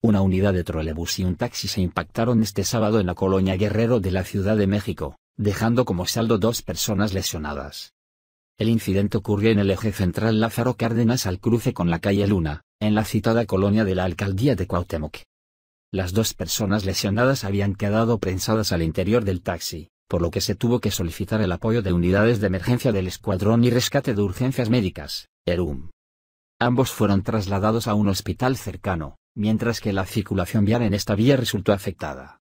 Una unidad de trolebús y un taxi se impactaron este sábado en la colonia Guerrero de la Ciudad de México, dejando como saldo dos personas lesionadas. El incidente ocurrió en el eje central Lázaro Cárdenas al cruce con la calle Luna, en la citada colonia de la alcaldía de Cuauhtémoc. Las dos personas lesionadas habían quedado prensadas al interior del taxi, por lo que se tuvo que solicitar el apoyo de unidades de emergencia del Escuadrón y Rescate de Urgencias Médicas, ERUM. Ambos fueron trasladados a un hospital cercano, mientras que la circulación vial en esta vía resultó afectada.